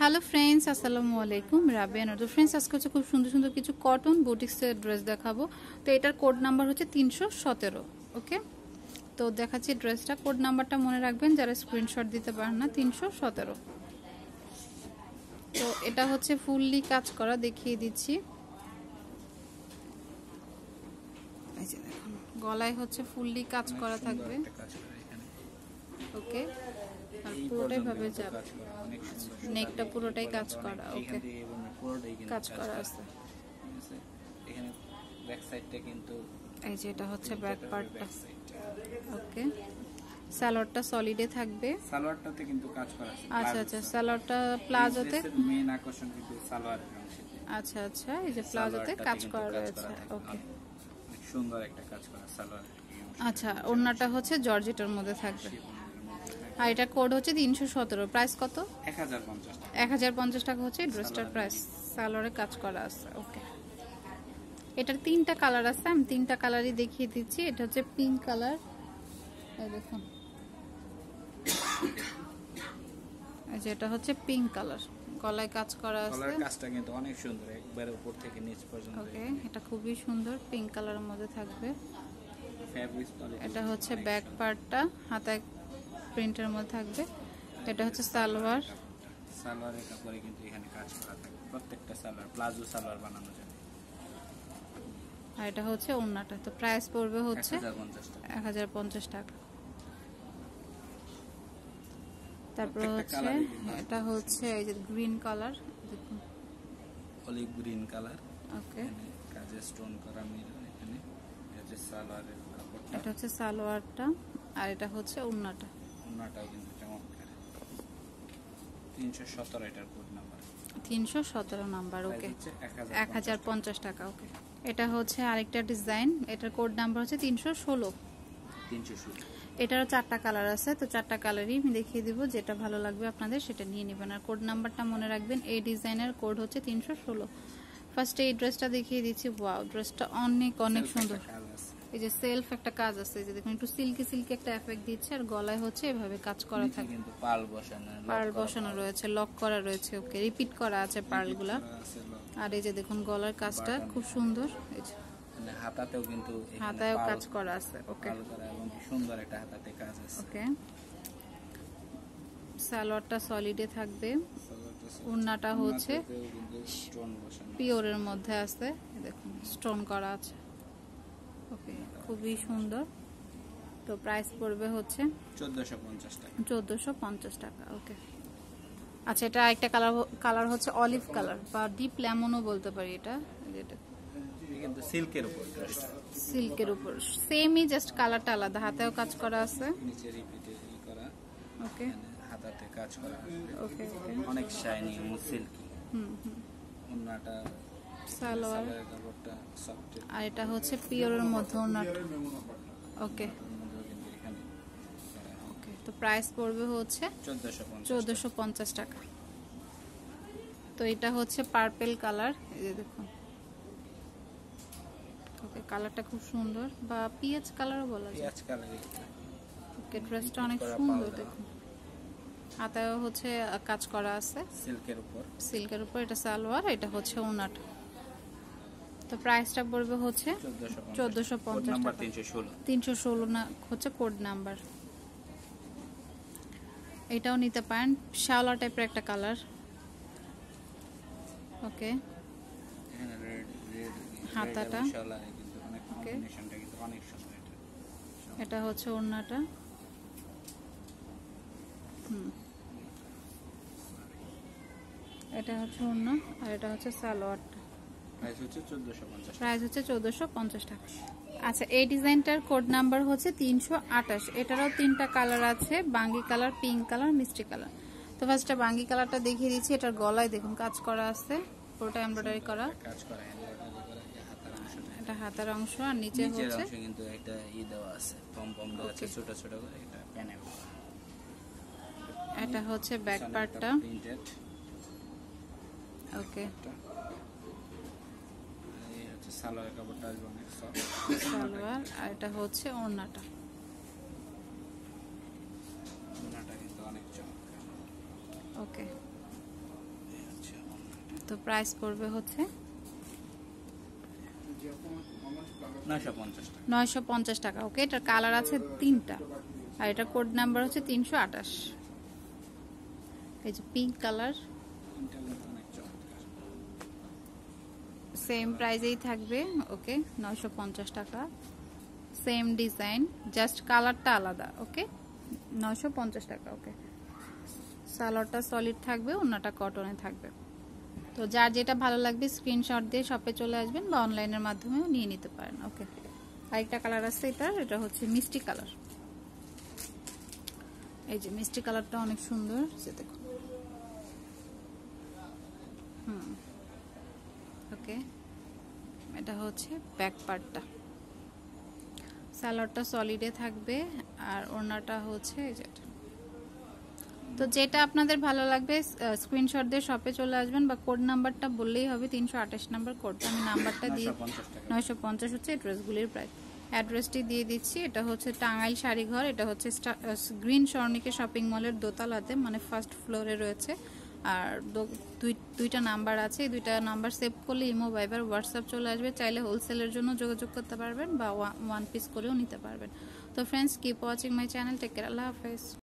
hello friends আসসালামু আলাইকুম রাবেন তো ফ্রেন্ডস আজকে হচ্ছে খুব সুন্দর সুন্দর কিছু কটন বুটিক্সের ড্রেস দেখাবো তো এটার কোড নাম্বার হচ্ছে তিনশো সতেরো ওকে তো দেখাচ্ছি ড্রেসটা কোড নাম্বারটা মনে রাখবেন যারা স্ক্রিনশট দিতে পারেন না তিনশো সতেরো তো এটা হচ্ছে ফুললি কাজ করা দেখিয়ে দিচ্ছি গলায় হচ্ছে ফুললি কাজ করা থাকবে ওকে আর হ্যাঁ, পুরোটাই ভাবে যাব নেকটা পুরোটাই কাজ করা ওকে কাজ করা আছে এখানে ব্যাক সাইডটা কিন্তু এই যে এটা হচ্ছে ব্যাক পার্টটা ওকে সালোয়ারটা সলিডে থাকবে সালোয়ারটাতে কিন্তু কাজ করা আছে আচ্ছা আচ্ছা সালোয়ারটা প্লাজোতে মেইন আকর্ষণ কিন্তু সালোয়ার আচ্ছা আচ্ছা এই যে প্লাজোতে কাজ করা রয়েছে ওকে সুন্দর একটা কাজ করা সালোয়ার আচ্ছা ওড়নাটা হচ্ছে জর্জেটের মধ্যে থাকবে আর এটা কোড হচ্ছে তিনশো সতেরো প্রাইস কত এক হাজার পঞ্চাশ টাকা হচ্ছে ড্রেসটার প্রাইস সালোয়ারে কাজ করা আছে ওকে এটার তিনটা কালার আছে আমি তিনটা কালারই দেখিয়ে দিচ্ছি এটা হচ্ছে পিঙ্ক কালার দেখুন যেটা হচ্ছে পিঙ্ক কালার গলায় কাজ করা আছে গলার কাজটা কিন্তু অনেক সুন্দর একবারে উপর থেকে নিচ পর্যন্ত ওকে এটা খুবই সুন্দর পিঙ্ক কালারের মধ্যে থাকবে এটা হচ্ছে ব্যাক পার্টটা হাতে প্রিন্টের মধ্যে থাকবে এটা হচ্ছে সালোয়ার সালোয়ারের কাপড়ে কিন্তু এখানে কাজ করা থাকে প্রত্যেকটা সালোয়ার প্লাজো সালোয়ার বানানো যায় আর এটা হচ্ছে ওন্নাটা তো প্রাইস পড়বে হচ্ছে এক হাজার পঞ্চাশ টাকা তারপর হচ্ছে এটা হচ্ছে এই যে green colour olive green colour ওকে কাজে স্টোন করা এখানে এটা এটা হচ্ছে সালোয়ারটা আর এটা হচ্ছে ওন্নাটা ওনাটাও কিন্তু চমৎকার তিনশো সতেরো এটার কোড নাম্বার তিনশো সতেরো নাম্বার ওকে এক হাজার পঞ্চাশ টাকা ওকে এটা হচ্ছে আরেকটা ডিজাইন এটার কোড নাম্বার হচ্ছে তিনশো ষোলো এটারও চারটা কালার আছে তো চারটা কালারই আমি দেখিয়ে দিব যেটা ভালো লাগবে আপনাদের সেটা নিয়ে নেবেন আর কোড নাম্বারটা মনে রাখবেন এই ডিজাইনের কোড হচ্ছে তিনশো ষোলো ফার্স্টে এই ড্রেসটা দেখিয়ে দিচ্ছি ওয়াও ড্রেসটা অনেক অনেক সুন্দর এই যে সেলফ একটা কাজ আছে যে দেখুন একটু সিল্কি সিল্কি একটা এফেক্ট দিচ্ছে আর গলায় হচ্ছে এভাবে কাজ করা থাকে কিন্তু পার্ল বসানো পার্ল বসানো রয়েছে লক করা রয়েছে ওকে রিপিট করা আছে পার্লগুলা আর এই যে দেখুন গলার কাজটা খুব সুন্দর এই যে মানে হাতাতেও কিন্তু হাতায়ও কাজ করা আছে ওকে সুন্দর একটা হাতাতে কাজ আছে ওকে সালোয়ারটা সলিডে থাকবে উন্নাটা হচ্ছে পিওরের মধ্যে আছে দেখুন স্টোন করা আছে ওকে খুবই সুন্দর তো প্রাইস পড়বে হচ্ছে চোদ্দোশো পঞ্চাশ টাকা ওকে আচ্ছা এটা একটা কালার কালার হচ্ছে অলিভ কালার বা ডিপ লেমনও বলতে পারি এটা এটা সিল্কের উপর সেমই জাস্ট কালারটা আলাদা হাতেও কাজ করা আছে ওকে কাজ করা ওকে অনেক শাইনি এবং সিল্কি হুম হুম ওনাটা সালোয়ার আর এটা হচ্ছে পিওরের মধ্যে ওকে ওকে তো প্রাইস পড়বে হচ্ছে চোদ্দোশো পঞ্চাশ টাকা তো এটা হচ্ছে পার্পেল কালার এই যে দেখুন ওকে কালারটা খুব সুন্দর বা পিঁয়াজ কালারও বলা যায় ওকে ড্রেসটা অনেক সুন্দর দেখুন হাতেও হচ্ছে কাজ করা আছে সিল্কের উপর সিল্কের উপর এটা সালোয়ার এটা হচ্ছে ওনাটা তো প্রাইসটা পড়বে হচ্ছে চোদ্দশো পঞ্চাশ তিনশো ষোলো না হচ্ছে কোড নাম্বার এটাও নিতে পারেন শ্যাওলা টাইপের একটা কালার হ্যাঁ, ওকে হাতাটা ওকে এটা হচ্ছে ওড়নাটা হুম এটা হচ্ছে ওড়না আর এটা হচ্ছে সালোয়ারটা প্রাইস হচ্ছে চোদ্দোশো পঞ্চাশ টাকা আচ্ছা এই ডিজাইনটার কোড নাম্বার হচ্ছে তিনশো আটাশ এটারও তিনটা কালার আছে বাঙ্গি কালার পিঙ্ক কালার মিষ্টি কালার তো ফার্স্টটা বাঙ্গি কালারটা দেখিয়ে দিচ্ছি এটার গলায় দেখুন কাজ করা আছে পুরোটা এমব্রয়ডারি করা এটা হাতার অংশ আর নিচে হচ্ছে এটা হচ্ছে ব্যাক পার্টটা ওকে সালোয়ার কাপড়টা আসবে অনেক সালোয়ার আর এটা হচ্ছে ওড়নাটা ওকে তো প্রাইস পড়বে হচ্ছে নয়শো পঞ্চাশ টাকা ওকে এটার কালার আছে তিনটা আর এটা কোড নাম্বার হচ্ছে তিনশো আঠাশ এই যে পিঙ্ক কালার সেম প্রাইজেই থাকবে ওকে নয়শো টাকা সেম ডিজাইন জাস্ট কালারটা আলাদা ওকে নয়শো টাকা ওকে সালোয়ারটা সলিড থাকবে অন্যটা কটনে থাকবে তো যার যেটা ভালো লাগবে স্ক্রিনশট দিয়ে শপে চলে আসবেন বা অনলাইনের মাধ্যমেও নিয়ে নিতে পারেন ওকে আরেকটা কালার আছে এটার এটা হচ্ছে মিষ্টি কালার এই যে মিষ্টি কালারটা অনেক সুন্দর যে দেখুন হুম ওকে এটা হচ্ছে ব্যাক পার্টটা স্যালাডটা সলিডে থাকবে আর ওড়নাটা হচ্ছে তো যেটা আপনাদের ভালো লাগবে স্ক্রিনশট দিয়ে শপে চলে আসবেন বা কোড নাম্বারটা বললেই হবে তিনশো আঠাশ নাম্বার কোডটা আমি নাম্বারটা দিয়ে নয়শো পঞ্চাশ হচ্ছে এই ড্রেসগুলির প্রাইস অ্যাড্রেসটি দিয়ে দিচ্ছি এটা হচ্ছে টাঙ্গাইল শাড়িঘর এটা হচ্ছে গ্রিন স্বর্ণিকে শপিং মলের দোতলাতে মানে ফার্স্ট ফ্লোরে রয়েছে আর দুই দুইটা নাম্বার আছে এই দুইটা নাম্বার সেভ করলে ইমো ভাইবার হোয়াটসঅ্যাপ চলে আসবে চাইলে হোলসেলের জন্য যোগাযোগ করতে পারবেন বা ওয়ান পিস করেও নিতে পারবেন তো friends keep watching my channel take care আল্লাহ হাফেজ